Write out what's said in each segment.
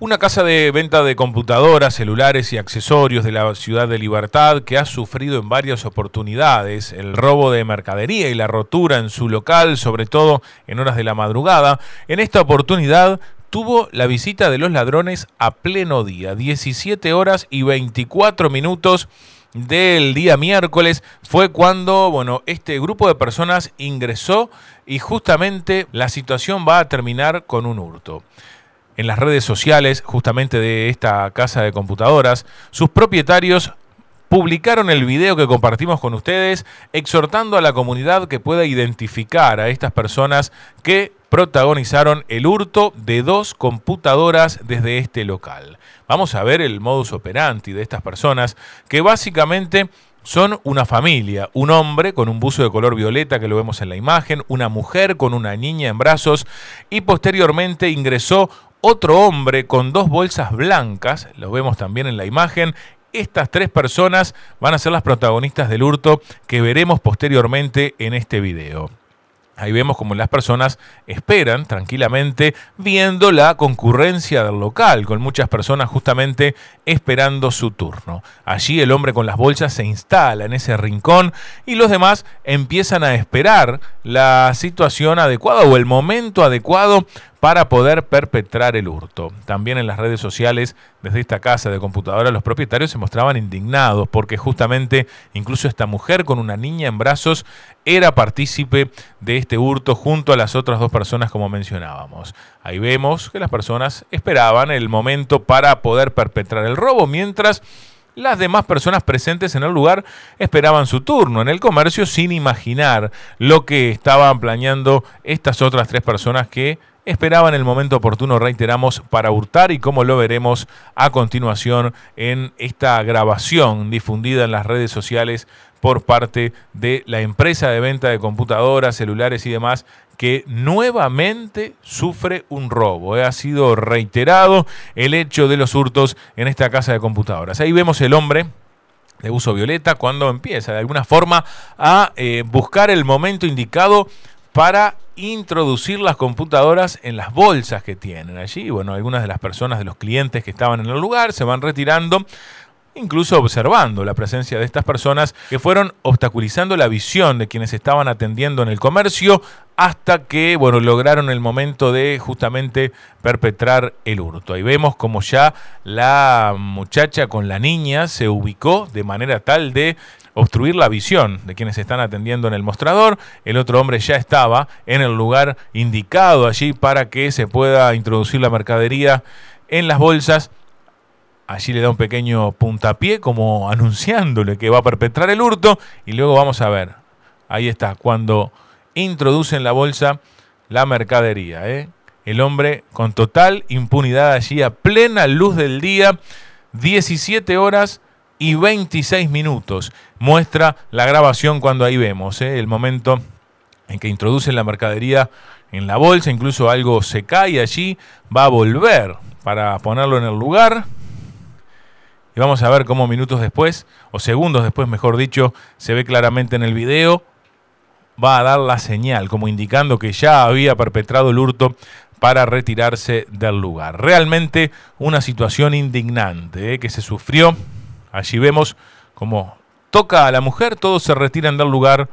Una casa de venta de computadoras, celulares y accesorios de la ciudad de Libertad que ha sufrido en varias oportunidades el robo de mercadería y la rotura en su local, sobre todo en horas de la madrugada, en esta oportunidad tuvo la visita de los ladrones a pleno día, 17 horas y 24 minutos del día miércoles fue cuando, bueno, este grupo de personas ingresó y justamente la situación va a terminar con un hurto en las redes sociales justamente de esta casa de computadoras, sus propietarios publicaron el video que compartimos con ustedes exhortando a la comunidad que pueda identificar a estas personas que protagonizaron el hurto de dos computadoras desde este local. Vamos a ver el modus operandi de estas personas que básicamente son una familia, un hombre con un buzo de color violeta que lo vemos en la imagen, una mujer con una niña en brazos y posteriormente ingresó otro hombre con dos bolsas blancas, lo vemos también en la imagen. Estas tres personas van a ser las protagonistas del hurto que veremos posteriormente en este video. Ahí vemos como las personas esperan tranquilamente viendo la concurrencia del local, con muchas personas justamente esperando su turno. Allí el hombre con las bolsas se instala en ese rincón y los demás empiezan a esperar la situación adecuada o el momento adecuado para poder perpetrar el hurto. También en las redes sociales, desde esta casa de computadora, los propietarios se mostraban indignados porque justamente incluso esta mujer con una niña en brazos era partícipe de este hurto junto a las otras dos personas como mencionábamos. Ahí vemos que las personas esperaban el momento para poder perpetrar el robo mientras las demás personas presentes en el lugar esperaban su turno en el comercio sin imaginar lo que estaban planeando estas otras tres personas que esperaban el momento oportuno, reiteramos, para hurtar y como lo veremos a continuación en esta grabación difundida en las redes sociales por parte de la empresa de venta de computadoras, celulares y demás que nuevamente sufre un robo. Eh, ha sido reiterado el hecho de los hurtos en esta casa de computadoras. Ahí vemos el hombre de uso violeta cuando empieza de alguna forma a eh, buscar el momento indicado para introducir las computadoras en las bolsas que tienen allí. Bueno, algunas de las personas, de los clientes que estaban en el lugar, se van retirando incluso observando la presencia de estas personas que fueron obstaculizando la visión de quienes estaban atendiendo en el comercio hasta que, bueno, lograron el momento de justamente perpetrar el hurto. Ahí vemos como ya la muchacha con la niña se ubicó de manera tal de obstruir la visión de quienes están atendiendo en el mostrador. El otro hombre ya estaba en el lugar indicado allí para que se pueda introducir la mercadería en las bolsas Allí le da un pequeño puntapié como anunciándole que va a perpetrar el hurto y luego vamos a ver. Ahí está, cuando introduce en la bolsa la mercadería. ¿eh? El hombre con total impunidad allí a plena luz del día, 17 horas y 26 minutos. Muestra la grabación cuando ahí vemos ¿eh? el momento en que introduce la mercadería en la bolsa, incluso algo se cae allí, va a volver para ponerlo en el lugar, y vamos a ver cómo minutos después, o segundos después, mejor dicho, se ve claramente en el video, va a dar la señal, como indicando que ya había perpetrado el hurto para retirarse del lugar. Realmente una situación indignante ¿eh? que se sufrió. Allí vemos cómo toca a la mujer, todos se retiran del lugar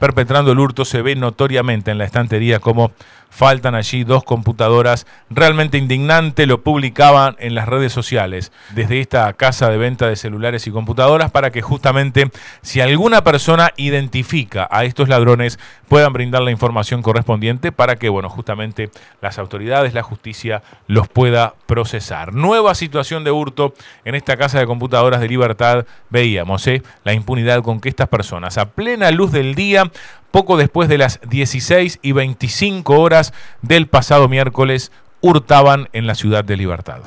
perpetrando el hurto, se ve notoriamente en la estantería como faltan allí dos computadoras. Realmente indignante, lo publicaban en las redes sociales desde esta casa de venta de celulares y computadoras para que justamente si alguna persona identifica a estos ladrones puedan brindar la información correspondiente para que, bueno, justamente las autoridades, la justicia los pueda procesar. Nueva situación de hurto en esta casa de computadoras de libertad. Veíamos ¿eh? la impunidad con que estas personas a plena luz del día poco después de las 16 y 25 horas del pasado miércoles hurtaban en la ciudad de Libertad.